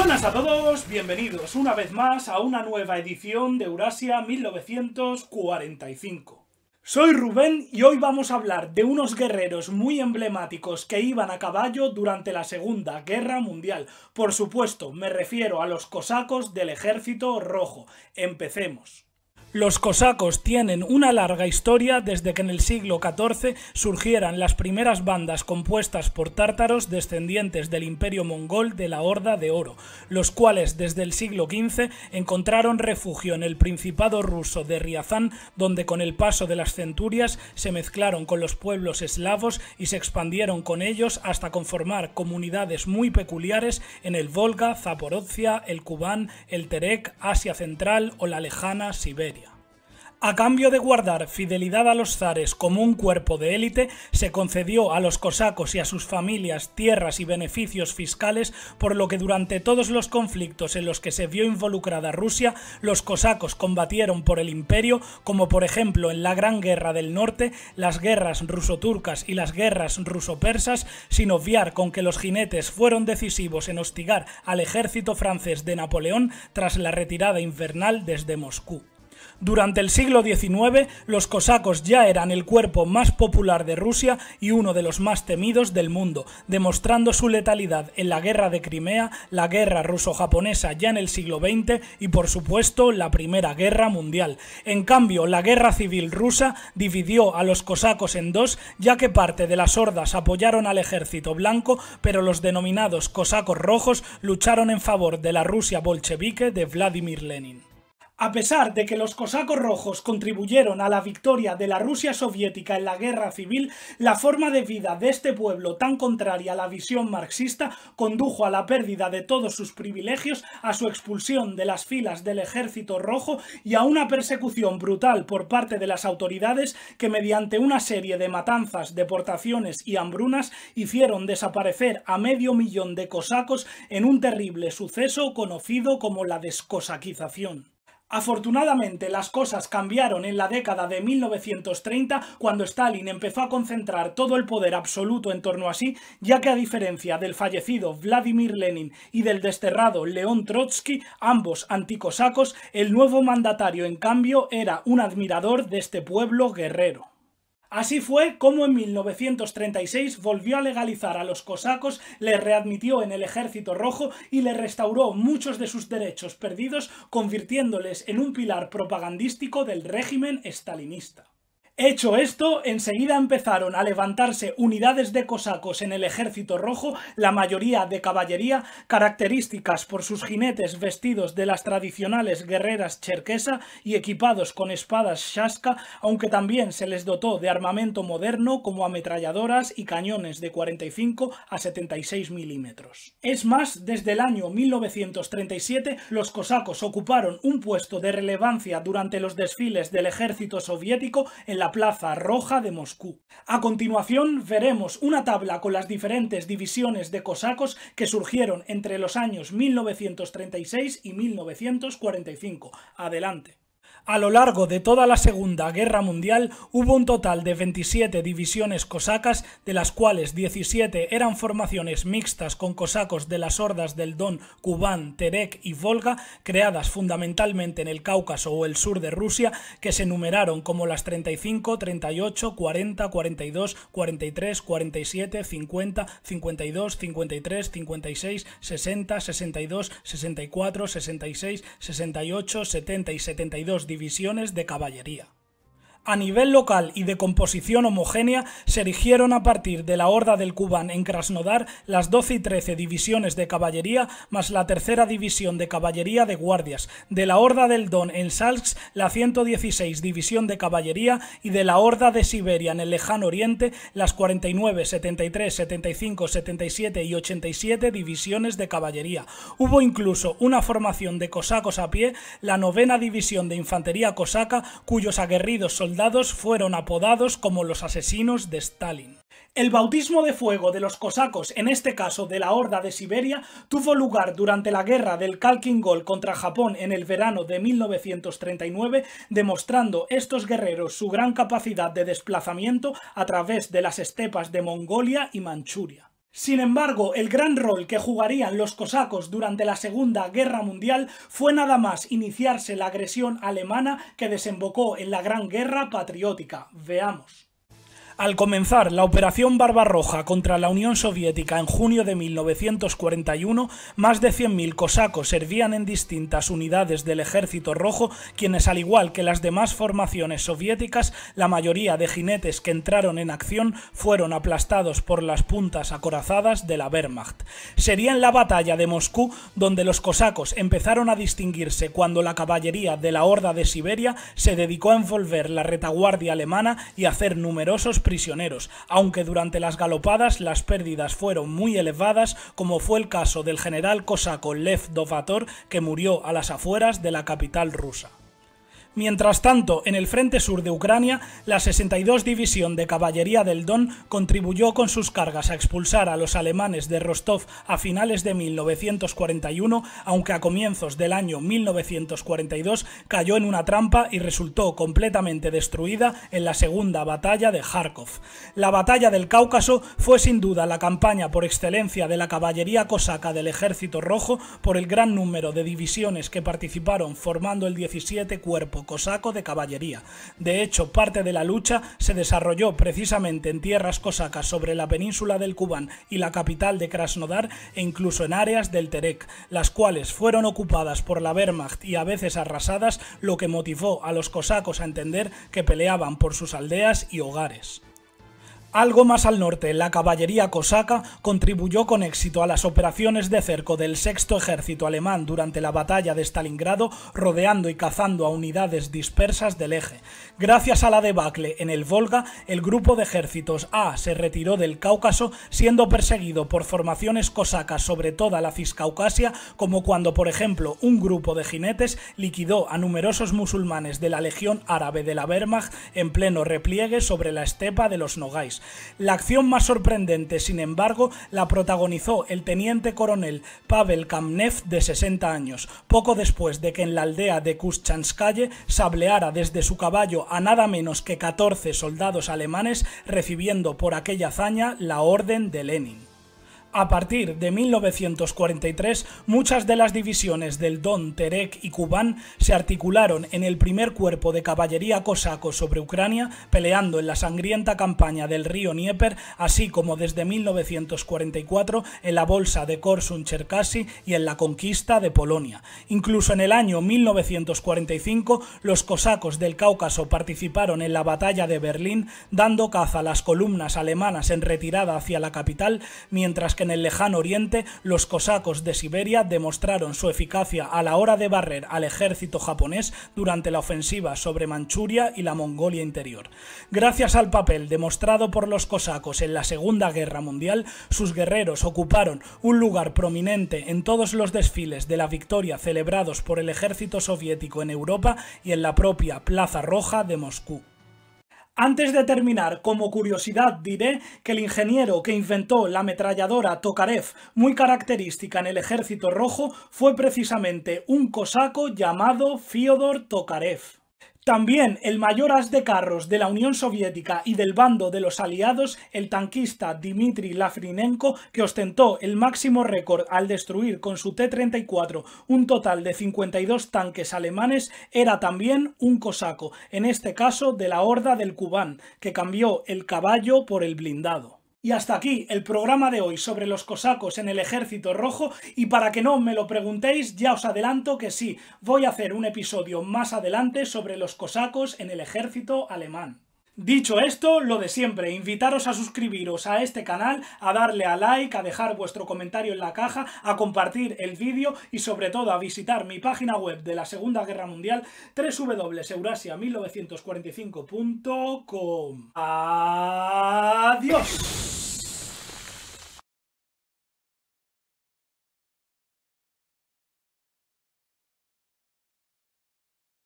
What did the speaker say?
Buenas a todos, bienvenidos una vez más a una nueva edición de Eurasia 1945. Soy Rubén y hoy vamos a hablar de unos guerreros muy emblemáticos que iban a caballo durante la Segunda Guerra Mundial. Por supuesto, me refiero a los cosacos del Ejército Rojo. Empecemos. Los cosacos tienen una larga historia desde que en el siglo XIV surgieran las primeras bandas compuestas por tártaros descendientes del imperio mongol de la Horda de Oro, los cuales desde el siglo XV encontraron refugio en el Principado ruso de Riazán, donde con el paso de las centurias se mezclaron con los pueblos eslavos y se expandieron con ellos hasta conformar comunidades muy peculiares en el Volga, Zaporozhia, el Kubán, el Terek, Asia Central o la lejana Siberia. A cambio de guardar fidelidad a los zares como un cuerpo de élite, se concedió a los cosacos y a sus familias tierras y beneficios fiscales, por lo que durante todos los conflictos en los que se vio involucrada Rusia, los cosacos combatieron por el imperio, como por ejemplo en la Gran Guerra del Norte, las guerras ruso-turcas y las guerras ruso-persas, sin obviar con que los jinetes fueron decisivos en hostigar al ejército francés de Napoleón tras la retirada infernal desde Moscú. Durante el siglo XIX, los cosacos ya eran el cuerpo más popular de Rusia y uno de los más temidos del mundo, demostrando su letalidad en la Guerra de Crimea, la Guerra ruso-japonesa ya en el siglo XX y, por supuesto, la Primera Guerra Mundial. En cambio, la Guerra Civil rusa dividió a los cosacos en dos, ya que parte de las hordas apoyaron al ejército blanco, pero los denominados cosacos rojos lucharon en favor de la Rusia bolchevique de Vladimir Lenin. A pesar de que los cosacos rojos contribuyeron a la victoria de la Rusia soviética en la guerra civil, la forma de vida de este pueblo tan contraria a la visión marxista condujo a la pérdida de todos sus privilegios, a su expulsión de las filas del ejército rojo y a una persecución brutal por parte de las autoridades que mediante una serie de matanzas, deportaciones y hambrunas hicieron desaparecer a medio millón de cosacos en un terrible suceso conocido como la descosaquización. Afortunadamente las cosas cambiaron en la década de 1930 cuando Stalin empezó a concentrar todo el poder absoluto en torno a sí, ya que a diferencia del fallecido Vladimir Lenin y del desterrado León Trotsky, ambos anticosacos, el nuevo mandatario en cambio era un admirador de este pueblo guerrero. Así fue como en 1936 volvió a legalizar a los cosacos, les readmitió en el ejército rojo y les restauró muchos de sus derechos perdidos, convirtiéndoles en un pilar propagandístico del régimen estalinista. Hecho esto, enseguida empezaron a levantarse unidades de cosacos en el ejército rojo, la mayoría de caballería, características por sus jinetes vestidos de las tradicionales guerreras cherquesa y equipados con espadas Shaska, aunque también se les dotó de armamento moderno como ametralladoras y cañones de 45 a 76 milímetros. Es más, desde el año 1937 los cosacos ocuparon un puesto de relevancia durante los desfiles del ejército soviético en la Plaza Roja de Moscú. A continuación veremos una tabla con las diferentes divisiones de cosacos que surgieron entre los años 1936 y 1945. Adelante. A lo largo de toda la Segunda Guerra Mundial hubo un total de 27 divisiones cosacas, de las cuales 17 eran formaciones mixtas con cosacos de las hordas del Don, Kubán, Terek y Volga, creadas fundamentalmente en el Cáucaso o el sur de Rusia, que se numeraron como las 35, 38, 40, 42, 43, 47, 50, 52, 53, 56, 60, 62, 64, 66, 68, 70 y 72 divisiones de caballería a nivel local y de composición homogénea, se erigieron a partir de la horda del Kuban en Krasnodar las 12 y 13 divisiones de caballería más la tercera división de caballería de guardias, de la horda del Don en Salsk la 116 división de caballería y de la horda de Siberia en el lejano oriente las 49, 73, 75, 77 y 87 divisiones de caballería. Hubo incluso una formación de cosacos a pie, la novena división de infantería cosaca, cuyos aguerridos soldados soldados fueron apodados como los asesinos de Stalin. El bautismo de fuego de los cosacos, en este caso de la Horda de Siberia, tuvo lugar durante la guerra del Kalkingol contra Japón en el verano de 1939, demostrando estos guerreros su gran capacidad de desplazamiento a través de las estepas de Mongolia y Manchuria. Sin embargo, el gran rol que jugarían los cosacos durante la Segunda Guerra Mundial fue nada más iniciarse la agresión alemana que desembocó en la Gran Guerra Patriótica. Veamos. Al comenzar la Operación Barbarroja contra la Unión Soviética en junio de 1941, más de 100.000 cosacos servían en distintas unidades del Ejército Rojo, quienes al igual que las demás formaciones soviéticas, la mayoría de jinetes que entraron en acción fueron aplastados por las puntas acorazadas de la Wehrmacht. Sería en la batalla de Moscú donde los cosacos empezaron a distinguirse cuando la caballería de la Horda de Siberia se dedicó a envolver la retaguardia alemana y hacer numerosos prisioneros, aunque durante las galopadas las pérdidas fueron muy elevadas, como fue el caso del general cosaco Lev Dovator, que murió a las afueras de la capital rusa. Mientras tanto, en el frente sur de Ucrania, la 62 División de Caballería del Don contribuyó con sus cargas a expulsar a los alemanes de Rostov a finales de 1941, aunque a comienzos del año 1942 cayó en una trampa y resultó completamente destruida en la segunda batalla de Kharkov. La batalla del Cáucaso fue sin duda la campaña por excelencia de la caballería cosaca del Ejército Rojo por el gran número de divisiones que participaron formando el 17 cuerpo cosaco de caballería. De hecho, parte de la lucha se desarrolló precisamente en tierras cosacas sobre la península del Kubán y la capital de Krasnodar e incluso en áreas del Terek, las cuales fueron ocupadas por la Wehrmacht y a veces arrasadas, lo que motivó a los cosacos a entender que peleaban por sus aldeas y hogares. Algo más al norte, la caballería cosaca contribuyó con éxito a las operaciones de cerco del sexto ejército alemán durante la batalla de Stalingrado, rodeando y cazando a unidades dispersas del eje. Gracias a la debacle en el Volga, el grupo de ejércitos A se retiró del Cáucaso, siendo perseguido por formaciones cosacas sobre toda la Ciscaucasia, como cuando, por ejemplo, un grupo de jinetes liquidó a numerosos musulmanes de la Legión Árabe de la Wehrmacht en pleno repliegue sobre la estepa de los Nogais. La acción más sorprendente, sin embargo, la protagonizó el teniente coronel Pavel Kamnev de 60 años, poco después de que en la aldea de Kuschanskaye sableara desde su caballo a nada menos que 14 soldados alemanes, recibiendo por aquella hazaña la Orden de Lenin. A partir de 1943, muchas de las divisiones del Don, Terek y Kuban se articularon en el primer cuerpo de caballería cosaco sobre Ucrania, peleando en la sangrienta campaña del río Dnieper, así como desde 1944 en la bolsa de Korsun-Cherkasy y en la conquista de Polonia. Incluso en el año 1945, los cosacos del Cáucaso participaron en la batalla de Berlín, dando caza a las columnas alemanas en retirada hacia la capital, mientras que en el lejano oriente los cosacos de Siberia demostraron su eficacia a la hora de barrer al ejército japonés durante la ofensiva sobre Manchuria y la Mongolia interior. Gracias al papel demostrado por los cosacos en la Segunda Guerra Mundial, sus guerreros ocuparon un lugar prominente en todos los desfiles de la victoria celebrados por el ejército soviético en Europa y en la propia Plaza Roja de Moscú. Antes de terminar, como curiosidad diré que el ingeniero que inventó la ametralladora Tokarev, muy característica en el ejército rojo, fue precisamente un cosaco llamado Fyodor Tokarev. También el mayor as de carros de la Unión Soviética y del bando de los aliados, el tanquista Dmitry Lafrinenko, que ostentó el máximo récord al destruir con su T-34 un total de 52 tanques alemanes, era también un cosaco, en este caso de la horda del Kubán, que cambió el caballo por el blindado. Y hasta aquí el programa de hoy sobre los cosacos en el Ejército Rojo y para que no me lo preguntéis ya os adelanto que sí, voy a hacer un episodio más adelante sobre los cosacos en el Ejército Alemán. Dicho esto, lo de siempre, invitaros a suscribiros a este canal, a darle a like, a dejar vuestro comentario en la caja, a compartir el vídeo y sobre todo a visitar mi página web de la Segunda Guerra Mundial www.eurasia1945.com. Adiós.